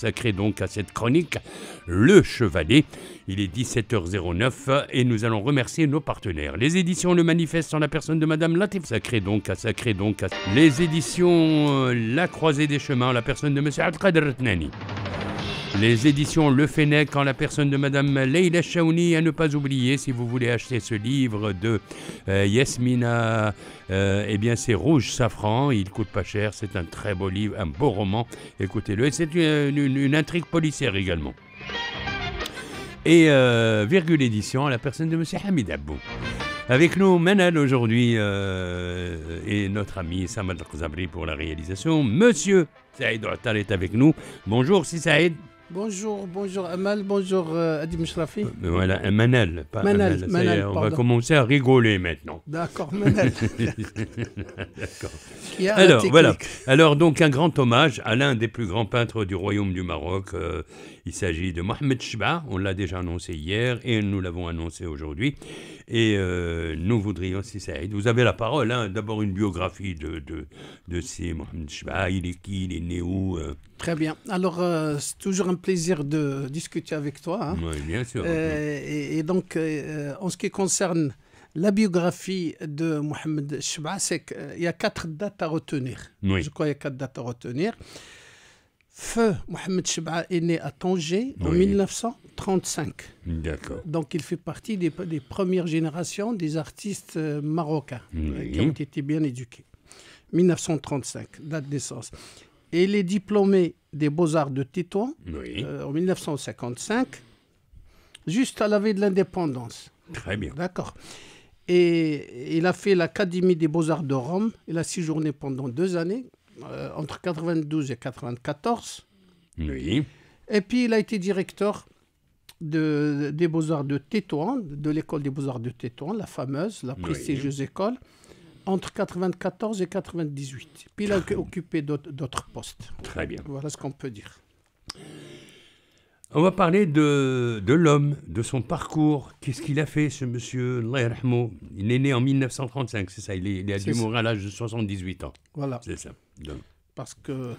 Sacré donc à cette chronique, Le Chevalet. Il est 17h09 et nous allons remercier nos partenaires. Les éditions Le Manifeste en la personne de Madame Latif, sacré donc à sacré donc à... Les éditions euh, La Croisée des Chemins en la personne de Monsieur Al-Qadr les éditions Le Fennec en la personne de Madame Leila Chaouni, à ne pas oublier si vous voulez acheter ce livre de Yesmina euh, Yasmina, euh, eh bien c'est Rouge Safran, il coûte pas cher, c'est un très beau livre, un beau roman, écoutez-le, et c'est une, intrigue policière également et euh, virgule édition à la personne de M. Hamid Abou. Avec nous, Manal aujourd'hui et notre ami Samad pour la réalisation. Monsieur Saïd Ouattar est avec nous. Bonjour, si Saïd. Bonjour, bonjour Amal, bonjour euh, Adim Shrafi. Euh, Mishrafi. Voilà, Manel, euh, Manel. on va commencer à rigoler maintenant. D'accord, Manel. D'accord. Alors, voilà. Alors, donc, un grand hommage à l'un des plus grands peintres du royaume du Maroc. Il s'agit de Mohamed Sheba, on l'a déjà annoncé hier et nous l'avons annoncé aujourd'hui. Et euh, nous voudrions, si ça. vous avez la parole, hein, d'abord une biographie de, de, de ces Mohamed Sheba, il est qui, il est né où euh? Très bien. Alors, euh, c'est toujours un plaisir de discuter avec toi. Hein. Oui, bien sûr. Et, donc, en ce qui concerne la biographie de Mohamed Sheba, c'est qu'il y a quatre dates à retenir. Oui. Je crois qu'il y a quatre dates à retenir. Feu Mohamed Cheba est né à Tanger en 1935. D'accord. Donc il fait partie des, premières générations des artistes euh, marocains euh, qui ont été bien éduqués. 1935, date d'essence. Et il est diplômé des Beaux-Arts de Tétouan euh, en 1955, juste à la veille de l'indépendance. Très bien. D'accord. Et il a fait l'Académie des Beaux-Arts de Rome. Il a séjourné pendant deux années euh, entre 92 et 94. Oui. Et puis il a été directeur de, des Beaux-Arts de Tétouan, de l'école des Beaux-Arts de Tétouan, la fameuse, la prestigieuse école, entre 94 et 98. Puis il a occupé d'autres postes. Très bien. Voilà ce qu'on peut dire. On va parler de, de l'homme, de son parcours. Qu'est-ce qu'il a fait, ce monsieur Il est né en 1935, c'est ça. Il est, il à à l'âge de 78 ans. Voilà. C'est ça. Parce que.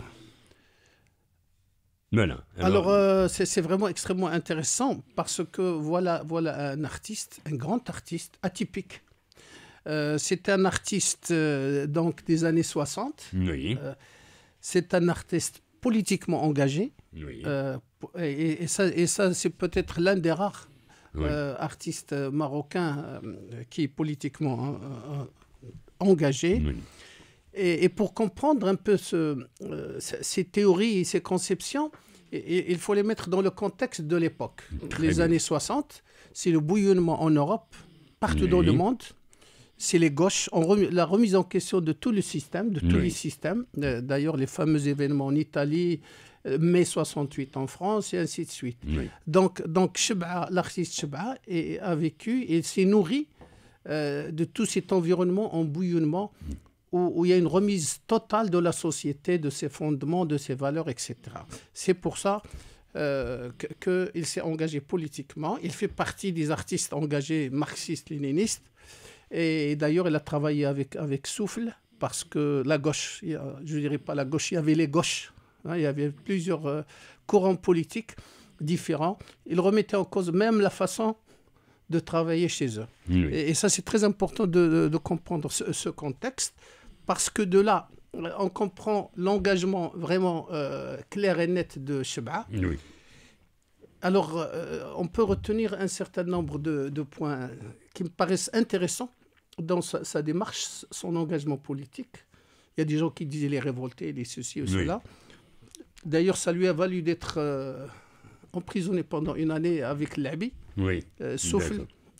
Alors, euh, c'est vraiment extrêmement intéressant parce que voilà, voilà un artiste, un grand artiste atypique. Euh, c'est un artiste euh, donc des années 60. c'est un artiste politiquement engagé. Et, ça, c'est peut-être l'un des rares artistes marocains qui est politiquement hein, engagé. Oui. Et, pour comprendre un peu ce, euh, ces théories et ces conceptions, il faut les mettre dans le contexte de l'époque. Les années 60, c'est le bouillonnement en Europe, partout dans le monde. C'est les gauches, la remise en question de tout le système, de tous les systèmes. Euh, d'ailleurs, les fameux événements en Italie, euh, mai 68 en France, et ainsi de suite. Donc, l'artiste Sheba a vécu et s'est nourri de tout cet environnement en bouillonnement où, il y a une remise totale de la société, de ses fondements, de ses valeurs, etc. C'est pour ça euh, qu'il s'est engagé politiquement. Il fait partie des artistes engagés marxistes-léninistes. Et, d'ailleurs, il a travaillé avec, avec Souffle, parce que la gauche, je ne dirais pas la gauche, il y avait les gauches. Hein, il y avait plusieurs euh, courants politiques différents. Il remettait en cause même la façon de travailler chez eux. Et, ça, c'est très important de, comprendre ce, ce contexte parce que de là, on comprend l'engagement vraiment euh, clair et net de Cheba. Alors, euh, on peut retenir un certain nombre de, points qui me paraissent intéressants dans sa, démarche, son engagement politique. Il y a des gens qui disent les est révolté, ceci ou cela. D'ailleurs, ça lui a valu d'être euh, emprisonné pendant une année avec l'ABI. Oui.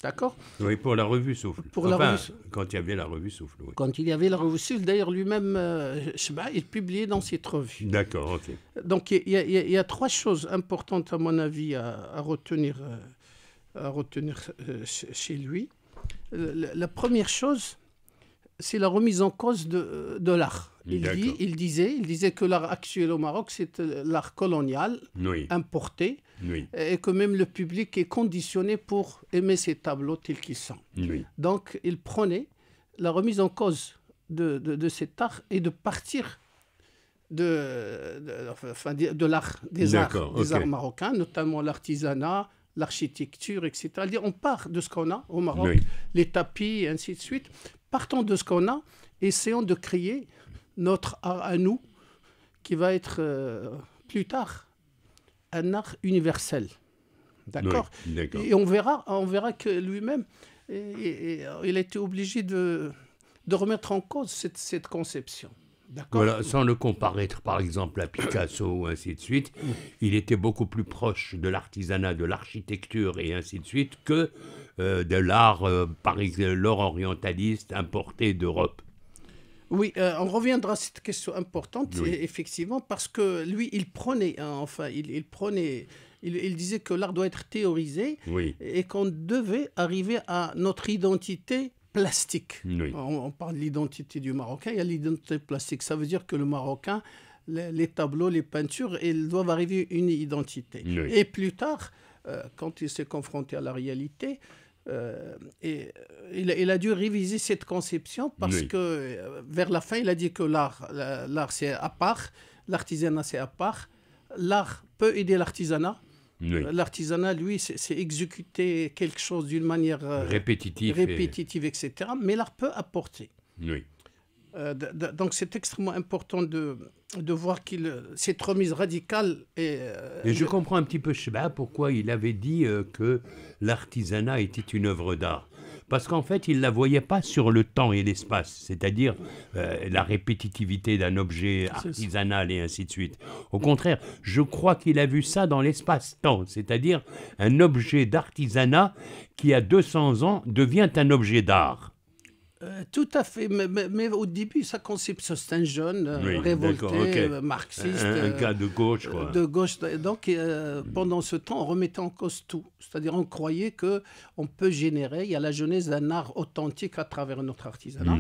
D'accord Oui, pour la revue Souffle. Pour la revue... Quand il y avait la revue Souffle, Quand il y avait la revue Souffle, d'ailleurs, lui-même, euh, il publiait dans cette revue. D'accord, ok. Donc, il y, a trois choses importantes, à mon avis, à, retenir, à retenir euh, euh, chez lui. La, première chose, c'est la remise en cause de, l'art. Il, il, disait, il disait que l'art actuel au Maroc, c'est l'art colonial, importé, et que même le public est conditionné pour aimer ces tableaux tels qu'ils sont. Donc il prenait la remise en cause de, de, cet art et de partir de, de, l'art, des, arts, marocains, notamment l'artisanat, l'architecture, etc. on part de ce qu'on a au Maroc, les tapis, et ainsi de suite. Partons de ce qu'on a, essayons de créer notre art à nous, qui va être euh, plus tard un art universel. D'accord Et on verra, on verra que lui-même, il a été obligé de, remettre en cause cette, conception. Voilà, sans le comparer, par exemple, à Picasso ou ainsi de suite, il était beaucoup plus proche de l'artisanat, de l'architecture et ainsi de suite que euh, de l'art, parisien, euh, par l'or orientaliste importé d'Europe. Oui, euh, on reviendra à cette question importante, e-, effectivement, parce que lui, il prenait, hein, enfin, il, prenait, il, disait que l'art doit être théorisé et qu'on devait arriver à notre identité plastique. On, parle de l'identité du Marocain, il y a l'identité plastique. Ça veut dire que le Marocain, les, tableaux, les peintures, ils doivent arriver à une identité. Et plus tard, euh, quand il s'est confronté à la réalité, euh, et euh, il, a dû réviser cette conception parce que euh, vers la fin, il a dit que l'art, l'art c'est à part, l'artisanat c'est à part, l'art peut aider l'artisanat. L'artisanat, lui, c'est exécuter quelque chose d'une manière répétitive, répétitive etc. Mais l'art peut apporter. Oui. Euh, donc c'est extrêmement important de, de voir qu'il cette remise radicale euh, et je comprends un petit peu pourquoi il avait dit euh, que l'artisanat était une œuvre d'art. Parce qu'en fait, il ne la voyait pas sur le temps et l'espace, c'est-à-dire la répétitivité d'un objet artisanal et ainsi de suite. Au contraire, je crois qu'il a vu ça dans l'espace-temps, c'est-à-dire un objet d'artisanat qui, à 200 ans, devient un objet d'art. Euh, tout à fait, mais, au début, sa conception, c'est un jeune euh, révolté, euh, marxiste. Un, gars de gauche, quoi. De gauche. Donc, pendant ce temps, on remettait en cause tout. C'est-à-dire, on croyait qu'on peut générer, il y a la jeunesse d'un art authentique à travers notre artisanat.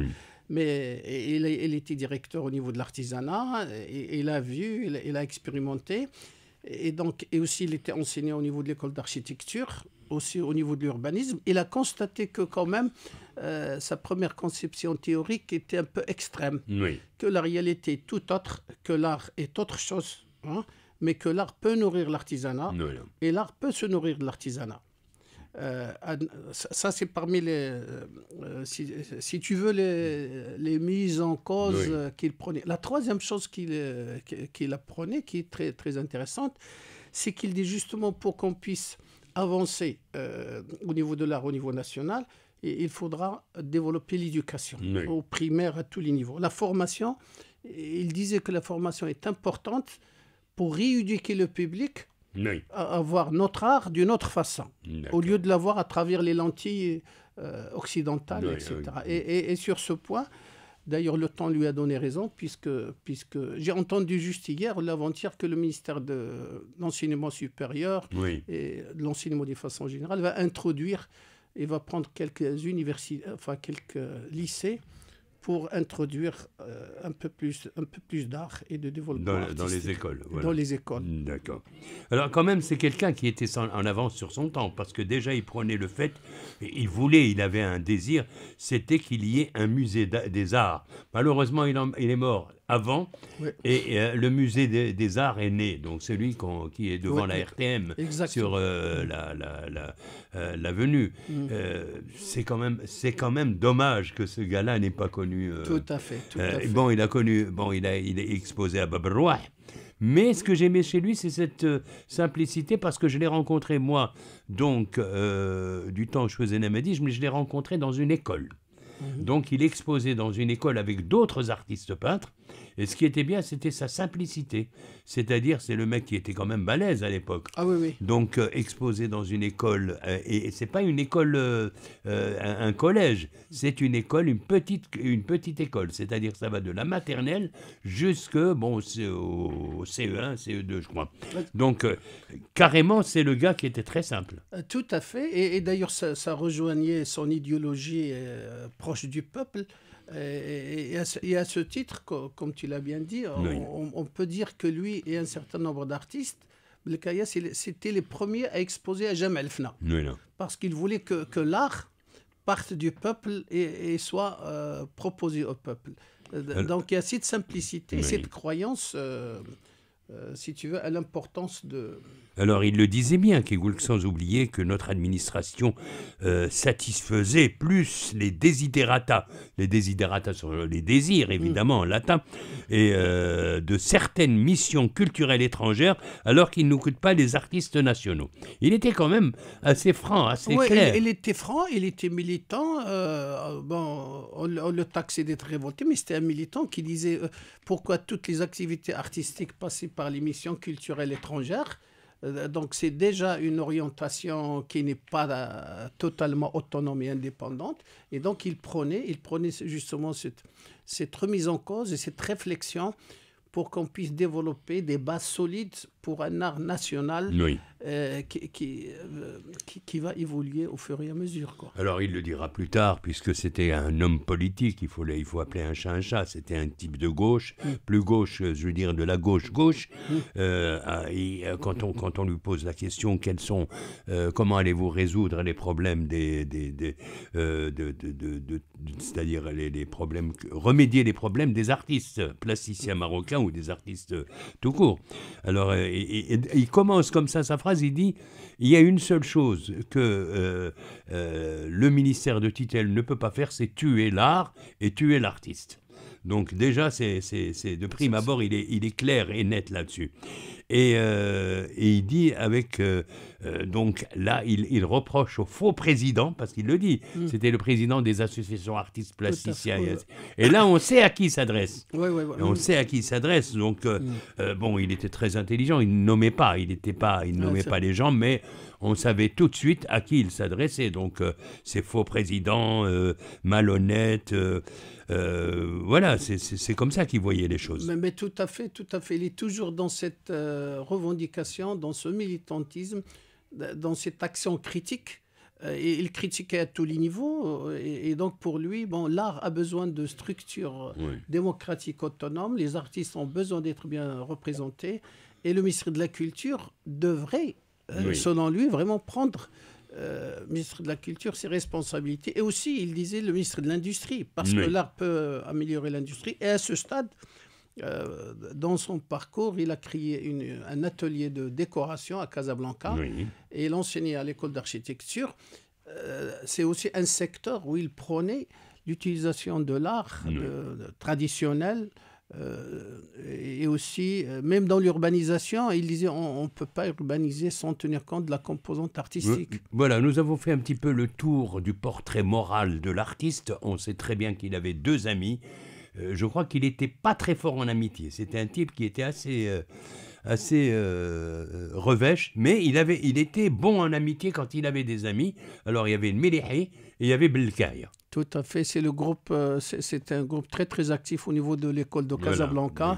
mais il, était directeur au niveau de l'artisanat, il, a vu, il, il, a expérimenté, et donc et aussi il était enseignant au niveau de l'école d'architecture aussi au niveau de l'urbanisme, il a constaté que quand même euh, sa première conception théorique était un peu extrême, oui. que la réalité est tout autre, que l'art est autre chose, hein, mais que l'art peut nourrir l'artisanat et l'art peut se nourrir de l'artisanat. Euh, ça, c'est parmi les. Euh, si, tu veux, les, les mises en cause qu'il prenait. La troisième chose qu'il qu'il apprenait, qui est très, très intéressante, c'est qu'il dit justement pour qu'on puisse avancer euh, au niveau de l'art, au niveau national, et il faudra développer l'éducation au primaire à tous les niveaux. La formation, il disait que la formation est importante pour rééduquer le public à, voir notre art d'une autre façon, au lieu de l'avoir à travers les lentilles euh, occidentales, etc. et, sur ce point, D'ailleurs, le temps lui a donné raison, puisque, puisque j'ai entendu juste hier ou l'avant-hier que le ministère de l'Enseignement supérieur et de l'enseignement des façon générale va introduire et va prendre quelques universités, enfin quelques lycées pour introduire euh, un peu plus, un peu plus d'art et de développement. Dans, les écoles. Dans les écoles. D'accord. Alors quand même, c'est quelqu'un qui était en avance sur son temps, parce que déjà il prenait le fait, il voulait, il avait un désir, c'était qu'il y ait un musée des arts. Malheureusement, il est mort avant. Et euh, le musée des, arts est né, donc celui qui est devant la RTM sur l'avenue. La, la, la, euh, mm. euh, c'est quand même c'est quand même dommage que ce gars-là n'ait pas connu. tout à fait. Bon, il a connu. Bon, il a il est exposé à Babrois. Mais ce que j'aimais chez lui, c'est cette simplicité parce que je l'ai rencontré, moi, donc, du temps que je faisais Namadi, Mais je l'ai rencontré dans une école. Mhm. Donc il exposait dans une école avec d'autres artistes peintres. Et ce qui était bien, c'était sa simplicité. C'est-à-dire, c'est le mec qui était quand même balèze à l'époque. Ah oui, Donc euh, exposé dans une école, euh, et, ce n'est pas une école, euh, un, collège, c'est une école, une petite, une petite école. C'est-à-dire, ça va de la maternelle jusque bon au, CE1, CE2, e je crois. Donc carrément, c'est le gars qui était très simple. Tout à fait. Et, d'ailleurs, ça, ça, rejoignait son idéologie propre proche du peuple. Et à, ce, ce titre, comme tu l'as bien dit, on, peut dire que lui et un certain nombre d'artistes, le c'était les premiers à exposer à Jamel Fna. parce qu'il voulait que, l'art parte du peuple et, soit euh, proposé au peuple. Euh, donc il y a cette simplicité, cette croyance. Euh, euh, si tu veux, à l'importance de... Alors il le disait bien, Kegoulk, sans oublier que notre administration euh, satisfaisait plus les desiderata, les desiderata sont euh, les désirs mm. évidemment en latin, et de certaines missions culturelles étrangères, alors qu'il n'occupe pas les artistes nationaux. Il était quand même assez franc, assez clair. Il, il, était franc, il était militant. bon, on, le taxait d'être révolté, mais c'était un militant qui disait pourquoi toutes les activités artistiques passaient par par les missions culturelles euh, Donc c'est déjà une orientation qui n'est pas euh, totalement autonome et indépendante. Et donc il prenait, il prenait justement cette remise en cause et cette réflexion pour qu'on puisse développer des bases solides pour un art national euh, qui, euh, qui, qui, va évoluer au fur et à mesure. Quoi. Alors il le dira plus tard, puisque c'était un homme politique, il faut, il faut appeler un chat un chat, c'était un type de gauche, mm. plus gauche, euh, je veux dire de la gauche-gauche. Mm. Ah, quand, on, quand on lui pose la question, quels sont, comment allez-vous résoudre les problèmes des... des, des de, de, c'est-à-dire les, les, problèmes, remédier les problèmes des artistes, plasticiens marocains ou des artistes tout court. Alors il commence comme ça sa phrase, il dit, il y a une seule chose que euh, euh, le ministère de Titel ne peut pas faire, c'est tuer l'art et tuer l'artiste. Donc déjà, c'est de prime abord, il est clair et net là-dessus. Euh, et, il dit avec euh, euh, donc là il, reproche au faux président parce qu'il le dit mm. c'était le président des associations artistes plasticiens et, là on sait à qui il s'adresse on sait à qui il s'adresse donc mm. bon il était très intelligent il nommait pas il n'était pas il nommait pas les gens mais on savait tout de suite à qui il s'adressait donc ces faux présidents malhonnêtes voilà c'est comme ça qu'il voyait les choses mais, mais, tout à fait tout à fait il est toujours dans cette euh, revendication, dans ce militantisme, dans cette action critique. Euh, et il critiquait à tous les niveaux. Euh, et, donc, pour lui, bon, l'art a besoin de structures démocratiques autonomes. Les artistes ont besoin d'être bien représentés. Et le ministre de la Culture devrait, selon lui, vraiment prendre ministre de la Culture, ses responsabilités. Et aussi, il disait le ministre de l'Industrie, parce que l'art peut améliorer l'industrie. Et à ce stade, euh, dans son parcours, il a créé un atelier de décoration à Casablanca et il enseignait à l'école d'architecture. Euh, c'est aussi un secteur où il prônait l'utilisation de l'art euh, traditionnel et aussi, même dans l'urbanisation, il disait on ne peut pas urbaniser sans tenir compte de la composante artistique. Voilà, nous avons fait un petit peu le tour du portrait moral de l'artiste. On sait très bien qu'il avait deux amis euh, je crois qu'il n'était pas très fort en amitié. C'était un type qui était assez, euh, assez euh, revêche, mais il, avait, il était bon en amitié quand il avait des amis. Alors il y avait une Melihi et il y avait Belkaïa. Tout à fait, c'est le groupe, c'est un groupe très très actif au niveau de l'école de Casablanca.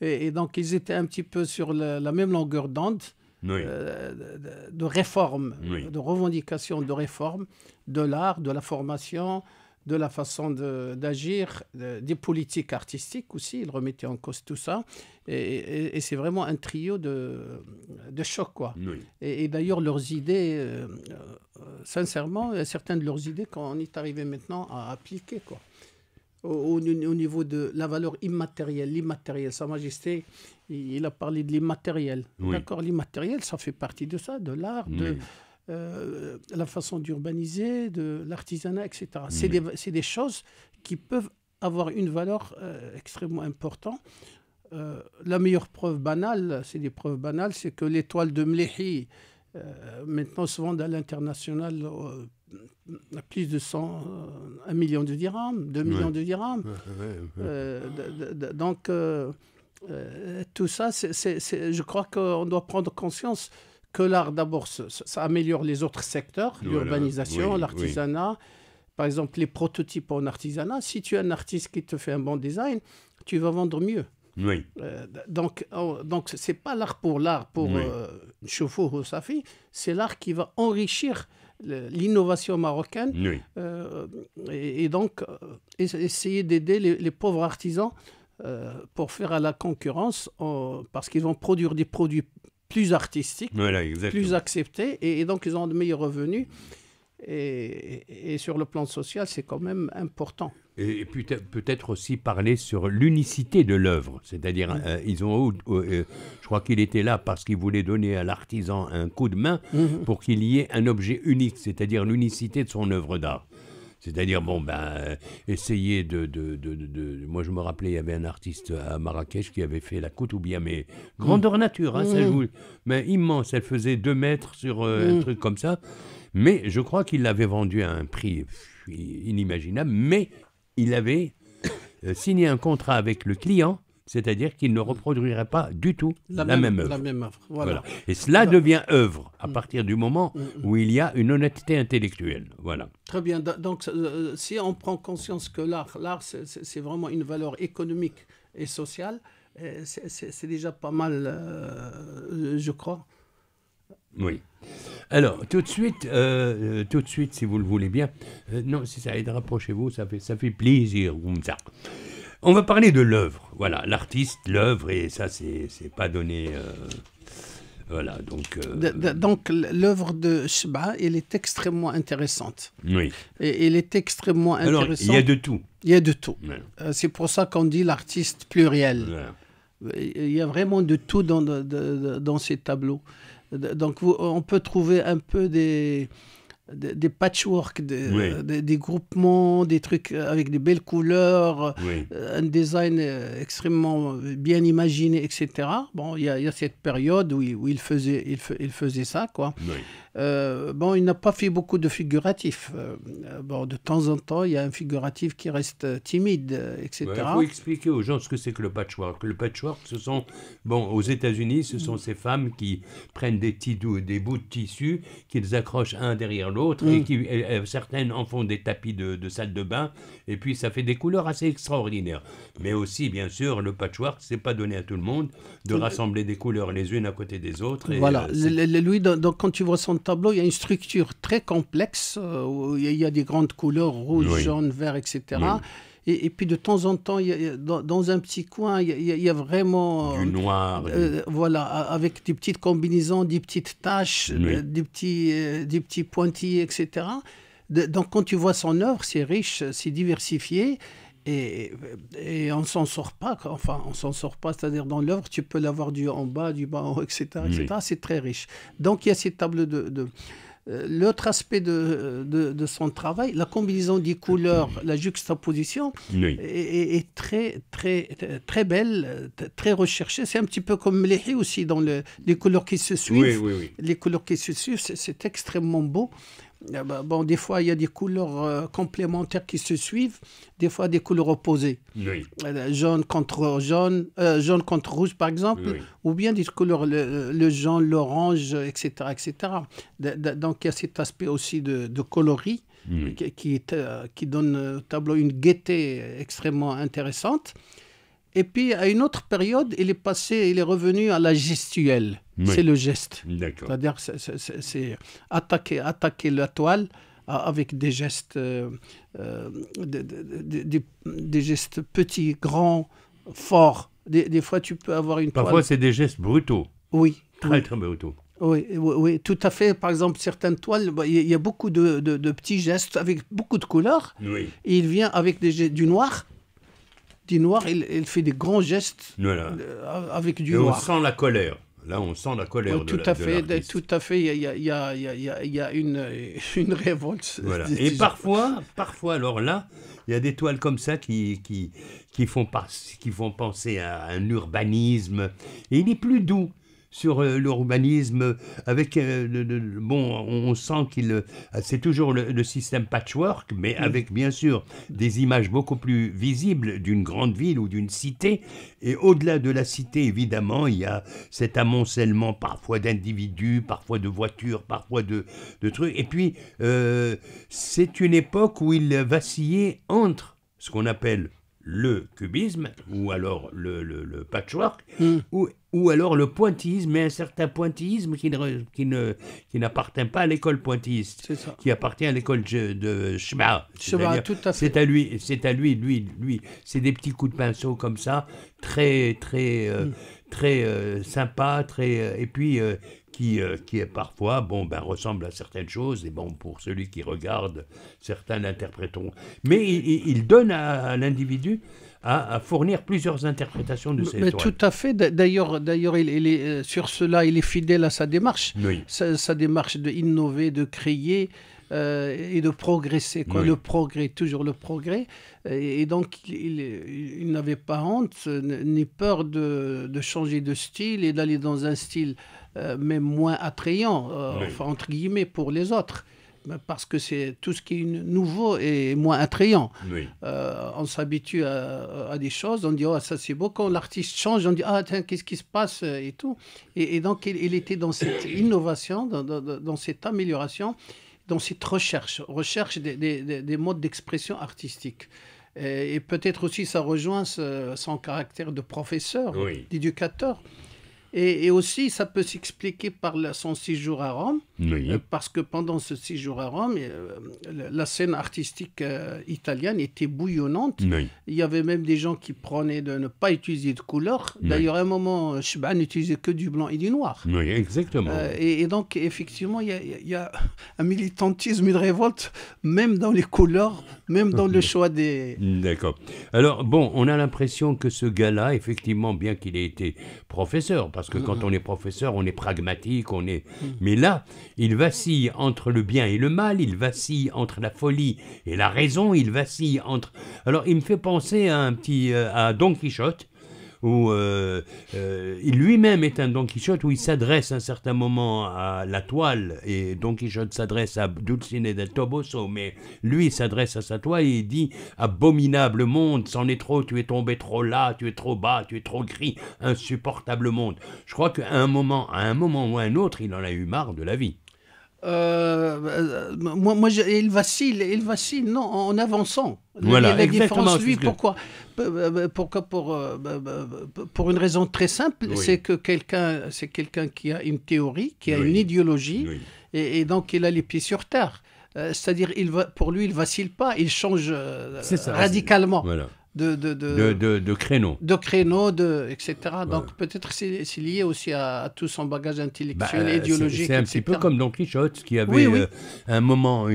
Et, donc ils étaient un petit peu sur la, même longueur d'onde. de, réforme, de revendication de réforme de l'art, de la formation, de la façon d'agir, des politiques artistiques aussi. Il remettait en cause tout ça. Et, c'est vraiment un trio de, de choc, quoi. Et, d'ailleurs, leurs idées, euh, euh, sincèrement, certaines de leurs idées, quand on est arrivé maintenant à appliquer, quoi. Au, niveau de la valeur immatérielle, l'immatériel. Sa Majesté, il, a parlé de l'immatériel. D'accord, l'immatériel, ça fait partie de ça, de l'art, de, euh, la façon d'urbaniser, de l'artisanat, etc. C'est des, des, choses qui peuvent avoir une valeur euh, extrêmement importante. Euh, la meilleure preuve banale, c'est des preuves banales, c'est que l'étoile de Mlehi, maintenant se vend à l'international à plus de 100, 1 million de dirhams, 2 millions de dirhams. donc, tout ça, c'est je crois qu'on doit prendre conscience que l'art, d'abord, ça, améliore les autres secteurs, l'urbanisation, l'artisanat. Par exemple, les prototypes en artisanat. Si tu es un artiste qui te fait un bon design, tu vas vendre mieux. Oui. Euh, donc, donc c'est pas l'art pour l'art, pour oui. Euh, ou Safi, c'est l'art qui va enrichir l'innovation marocaine euh, et, donc essayer d'aider les, les, pauvres artisans pour faire à la concurrence parce qu'ils vont produire des produits plus artistique, plus accepté, et, donc ils ont de meilleurs revenus. Et, sur le plan social, c'est quand même important. Et peut-être aussi parler sur l'unicité de l'œuvre, c'est-à-dire euh, ils ont, euh, je crois qu'il était là parce qu'il voulait donner à l'artisan un coup de main mhm. pour qu'il y ait un objet unique, c'est-à-dire l'unicité de son œuvre d'art. C'est-à-dire, bon, ben, euh, essayer de, de, Moi, je me rappelais, il y avait un artiste à Marrakech qui avait fait la bien mais grandeur nature, hein, ça joue. Mm. Mais immense, elle faisait deux mètres sur euh, un mm. truc comme ça. Mais je crois qu'il l'avait vendue à un prix inimaginable, mais il avait euh, signé un contrat avec le client c'est-à-dire qu'il ne mm. reproduirait pas du tout la, même, œuvre. La même Et cela devient œuvre à mm. partir du moment mm, où il y a une honnêteté intellectuelle. Voilà. Très bien. Donc, euh, euh, si on prend conscience que l'art, l'art, c'est vraiment une valeur économique et sociale, euh, c'est déjà pas mal, je crois. Oui. Alors, tout de suite, tout de suite, si vous le voulez bien. non, si ça, aide, rapprochez-vous, ça fait, ça fait plaisir, comme ça. On va parler de l'œuvre. Voilà, l'artiste, l'œuvre, et ça, c'est, c'est pas donné. Euh, voilà, donc. Euh, donc, l'œuvre de Sheba, elle est extrêmement intéressante. Oui. elle est extrêmement Alors, intéressante. il y a de tout. Il y a de tout. Euh, c'est pour ça qu'on dit l'artiste pluriel. Il y a vraiment de tout dans, dans ces tableaux. Donc, on peut trouver un peu des des, des patchworks, des, groupements, des trucs avec des belles couleurs, euh, un design euh, extrêmement bien imaginé, etc. Bon, il y, a cette période où, ils il, faisait, il, faisait ça, quoi. Euh, bon, il n'a pas fait beaucoup de figuratifs. Euh, euh, bon, de temps en temps, il y a un figuratif qui reste timide, etc. Il faut expliquer aux gens ce que c'est que le patchwork. Le patchwork, ce sont, bon, aux États-Unis, ce sont ces femmes qui prennent des petits des bouts de tissu, qu'ils accrochent un derrière l'autre, et mm. qui, certaines en font des tapis de, de salle de bain, et puis ça fait des couleurs assez extraordinaires. Mais aussi, bien sûr, le patchwork, c'est pas donné à tout le monde de rassembler des couleurs les unes à côté des autres. voilà. Euh, Louis, donc quand tu vois tableau, il y a une structure très complexe. Euh, où il y a des grandes couleurs, rouge, jaune, vert, etc. Et, puis de temps en temps, dans, un petit coin, il y a, vraiment... Du euh, noir. Euh, voilà, avec des petites combinaisons, des petites taches, des, petits, des petits pointillés, etc. donc quand tu vois son œuvre, c'est riche, c'est diversifié et, et on s'en sort pas, enfin on s'en sort pas, c'est-à-dire dans l'œuvre tu peux l'avoir du en bas, du bas en haut, etc. etc. C'est très riche. Donc il y a ces tables de... Euh, l'autre aspect de, de, son travail, la combinaison des couleurs, la juxtaposition, est, très, très, très belle, très recherchée. C'est un petit peu comme Léhi aussi, dans le, les couleurs qui se suivent. les couleurs qui se suivent, c'est extrêmement beau. Eh ben, bon, des fois, il y a des couleurs euh, complémentaires qui se suivent, des fois des couleurs opposées. Euh, jaune contre jaune, euh, jaune contre rouge, par exemple, ou bien des couleurs, le, jaune, l'orange, etc., etc. Donc, il y a cet aspect aussi de, coloris qui, qui, donne au tableau une gaieté extrêmement intéressante. Et puis, à une autre période, il est passé, il est revenu à la gestuelle. C'est le geste. C'est-à-dire, c'est attaquer, attaquer la toile avec des gestes, euh, euh, des, gestes petits, grands, forts. Des, fois, tu peux avoir une Parfois, c'est des gestes brutaux. Oui. Très, très brutaux. Oui, oui, tout à fait. Par exemple, certaines toiles, bah, il y, a beaucoup de, petits gestes avec beaucoup de couleurs. Oui. Et il vient avec des, du noir du noir, il, fait des grands gestes euh, avec du Et On sent la colère. Là, on sent la colère tout à fait, Tout à fait, il y a, une, révolte. Et parfois, parfois, alors là, il y a des toiles comme ça qui, qui, qui, font, qui font penser à un urbanisme. Et il est plus doux sur euh, l'urbanisme, euh, avec euh, le, bon, on sent qu'il c'est toujours le, système patchwork, mais avec bien sûr des images beaucoup plus visibles d'une grande ville ou d'une cité. Et au-delà de la cité, évidemment, il y a cet amoncellement parfois d'individus, parfois de voitures, parfois de, trucs. Et puis c'est une époque où il vacillait entre ce qu'on appelle le cubisme, ou alors le, patchwork, hmm. ou, ou, alors le pointillisme, mais un certain pointillisme qui, qui, n'appartient pas à l'école pointilliste, qui appartient à l'école de Schma. C'est à lui, c'est à lui, lui, lui. C'est des petits coups de pinceau comme ça, très, très, euh, hmm. très euh, sympa, euh, et puis qui, euh, qui est parfois, bon, ben, ressemble à certaines choses, et bon, pour celui qui regarde, certains l'interpréteront. Mais il, donne à, l'individu à, fournir plusieurs interprétations de ces Tout à fait. D'ailleurs, d'ailleurs, il, est, euh, sur cela, il est fidèle à sa démarche, sa, démarche de innover, de euh, créer. et de progresser, quoi. le progrès, toujours le progrès. Et, donc, il, il n'avait pas honte ni peur de, de changer de style et d'aller dans un style euh, mais moins attrayant, euh, entre guillemets, pour les autres parce que c'est tout ce qui est nouveau et moins attrayant. Euh, on s'habitue à, des choses, on dit oh ça c'est beau. Quand l'artiste change, on dit ah qu'est-ce qui se passe et tout. Et, donc il, était dans cette innovation, dans, cette amélioration, dans cette recherche, recherche des, modes d'expression artistique. Et, peut-être aussi ça rejoint son caractère de professeur, d'éducateur. Et, aussi, ça peut s'expliquer par son séjour à Rome, euh, parce que pendant ce séjour à Rome, euh, la scène artistique euh, italienne était bouillonnante. Il y avait même des gens qui prenaient de ne pas utiliser de couleur. D'ailleurs, à un moment, Chban n'utilisait que du blanc et du noir. Oui, exactement. Et, donc, effectivement, il y, a un militantisme, une révolte, même dans les couleurs, même dans le choix des... D'accord. Alors, bon, on a l'impression que ce gars-là, effectivement, bien qu'il ait été professeur, parce que mm, quand mm. on est professeur, on est pragmatique, on est... Mais là, il vacille entre le bien et le mal, il vacille entre la folie et la raison, il vacille entre... Alors il me fait penser à un petit... Euh, à Don Quichotte, où euh, euh, lui-même est un Don Quichotte, où il s'adresse à un certain moment à la toile, et Don Quichotte s'adresse à Dulcine del Toboso, mais lui s'adresse à sa toile et il dit Abominable monde, c'en est trop, tu es tombé trop là, tu es trop bas, tu es trop gris, insupportable monde. Je crois qu'à un moment, à un moment ou à un autre, il en a eu marre de la vie. Euh, euh, moi, moi il vacille, il vacille, non, en avançant. Voilà, exactement. – lui, pourquoi, pourquoi euh, pour, pour une raison très simple, c'est que quelqu'un, c'est quelqu'un qui a une théorie, qui a une idéologie, et, donc il a les pieds sur terre. C'est-à-dire, pour lui, il vacille pas, il change radicalement. Voilà de, de, de, créneaux. De créneaux, de, etc. Donc peut-être c'est, lié aussi à, tout son bagage bah, intellectuel, et idéologique. C'est, un petit peu comme Don Quichotte qui avait euh, un moment mm-hmm.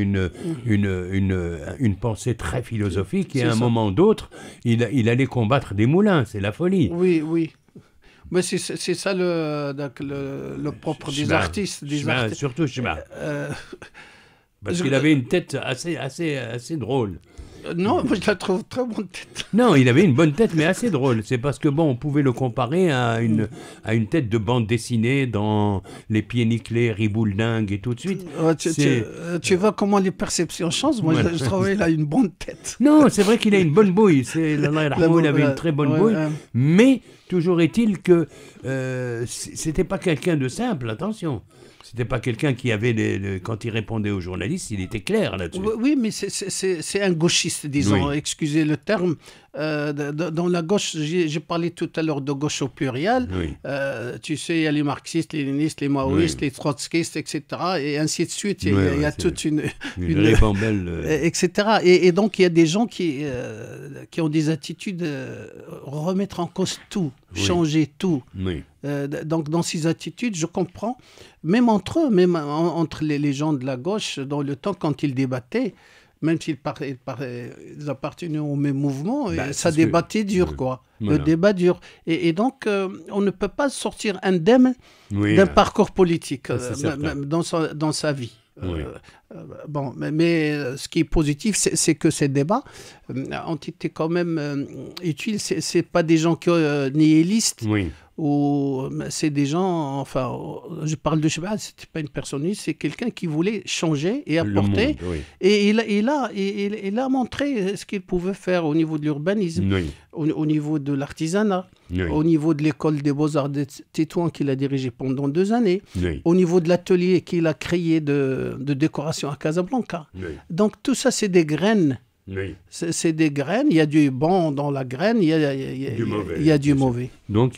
une, une, une, pensée très philosophique et à un moment d'autre, il, allait combattre des moulins. C'est la folie. Oui, oui. Mais c'est, ça le, le, euh, propre des artistes. Des artistes. Surtout euh, Parce qu'il avait une tête assez, assez, assez drôle. Euh, non, je la trouve très bonne tête. Non, il avait une bonne tête, mais assez drôle. C'est parce que, bon, on pouvait le comparer à une, à une tête de bande dessinée dans Les Pieds Nickelés, Riboulding et tout de suite. Euh, euh, tu, vois comment les perceptions changent. Moi, je, trouvais qu'il a une bonne tête. Non, c'est vrai qu'il a une bonne bouille. C'est, il avait une très bonne bouille. Mais toujours est-il que euh, c'était pas quelqu'un de simple, attention. C'était pas quelqu'un qui avait, les, quand il répondait aux journalistes, il était clair là-dessus. Oui, mais c'est un gauchiste, disons, excusez le terme. Euh, dans la gauche, j'ai parlé tout à l'heure de gauche au pluriel. Euh, tu sais, il y a les marxistes, les léninistes, les maoïstes, les trotskistes, etc. Et ainsi de suite. Il y, a, toute une. Une, euh. etc. Et, et, donc, il y a des gens qui, qui ont des attitudes remettre en cause tout changer tout. Euh, donc dans ces attitudes, je comprends, même entre eux, même entre les, gens de la gauche, dans le temps quand ils débattaient, même s'ils appartenaient au même mouvement, bah, euh, ça débattait dur, quoi. Le débat dur. Et, donc, euh, on ne peut pas sortir indemne d'un parcours politique dans, sa, dans sa vie. Oui. Euh, bon, mais, euh, ce qui est positif, c'est que ces débats euh, ont été quand même utiles. Ce pas des gens que nihilistes. Ou c'est des gens, enfin, je parle de ce c'était pas une personne. c'est quelqu'un qui voulait changer et apporter. Et il, il, a, il, a montré ce qu'il pouvait faire au niveau de l'urbanisme, au, niveau de l'artisanat, au niveau de l'école des beaux-arts de Tétouan qu'il a dirigée pendant deux années, au niveau de l'atelier qu'il a créé de, de décoration à Casablanca. Donc tout ça, c'est des graines. C'est des graines, il y a du bon dans la graine, il y a, du mauvais.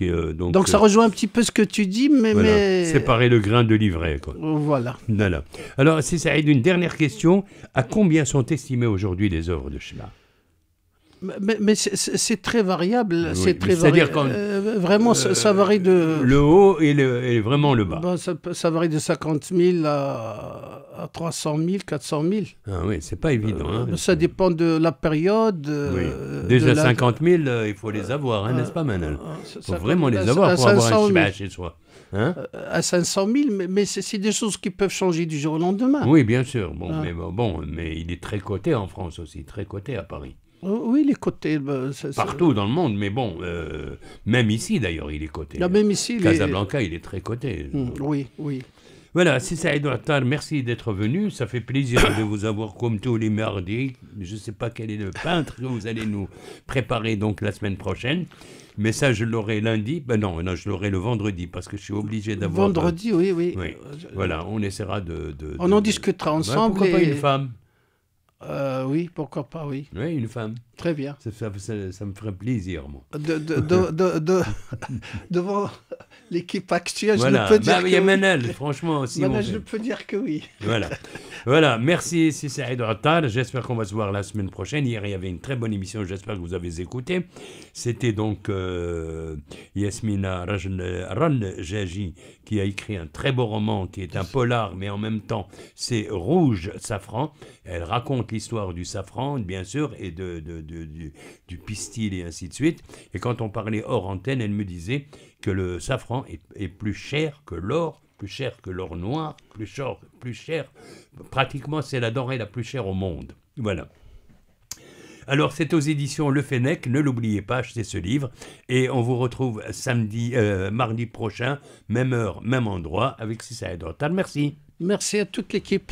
Euh, donc, ça euh, rejoint un petit peu ce que tu dis, mais... mais... Séparer le grain de l'ivraie. Voilà. voilà. Alors, si ça, aide une dernière question. À combien sont estimées aujourd'hui les œuvres de Chela? Mais, c'est très variable. c'est très euh, vraiment, ça euh, varie de. Le haut et, le, et vraiment le bas. ça, varie de 50 000 à, 300 000, 400 000. Ah oui, c'est pas évident. Euh, hein. ça dépend de la période. Oui. Déjà 50 000, il faut les avoir, hein, n'est-ce pas, Manel Il faut vraiment les avoir pour avoir un chez Hein à 500 000, mais, mais c'est des choses qui peuvent changer du jour au lendemain. Oui, bien sûr. Bon, ah. mais, bon, mais il est très coté en France aussi, très coté à Paris. Euh, oui, il est coté. Bah, Partout dans le monde, mais bon, euh, même ici d'ailleurs, il est coté. Là, même ici, Casablanca, il est, très coté. Hmm, oui, oui. Voilà, c'est Edouard Attar, merci d'être venu. Ça fait plaisir de vous avoir comme tous les mardis. Je ne sais pas quel est le peintre que vous allez nous préparer donc la semaine prochaine. Mais ça, je l'aurai lundi. Ben non, non je l'aurai le vendredi parce que je suis obligé d'avoir. Vendredi, euh, oui, oui, Voilà, on essaiera de. on en discutera ben, ensemble. pas une femme oui, pourquoi pas, oui. Oui, une femme. Très bien. Ça, me ferait plaisir, moi. De, de, de, l'équipe actuelle. je Je peux dire il bah, que a oui. franchement aussi. je peux dire que oui. Voilà. voilà. Merci, c'est Saïd Attar. J'espère qu'on va se voir la semaine prochaine. Hier, il y avait une très bonne émission. J'espère que vous avez écouté. C'était donc euh, Yasmina Ran Jaji qui a écrit un très beau roman qui est un polar, mais en même temps, c'est rouge safran. Elle raconte l'histoire du safran, bien sûr, et de, du pistil et ainsi de suite. Et quand on parlait hors antenne, elle me disait que le safran est, plus cher que l'or, plus cher que l'or noir, plus cher, plus cher. Pratiquement, c'est la denrée la plus chère au monde. Voilà. Alors, c'est aux éditions Le Fennec, ne l'oubliez pas, achetez ce livre. Et on vous retrouve samedi, euh, mardi prochain, même heure, même endroit, avec Sissa Edrotal. Merci. Merci à toute l'équipe.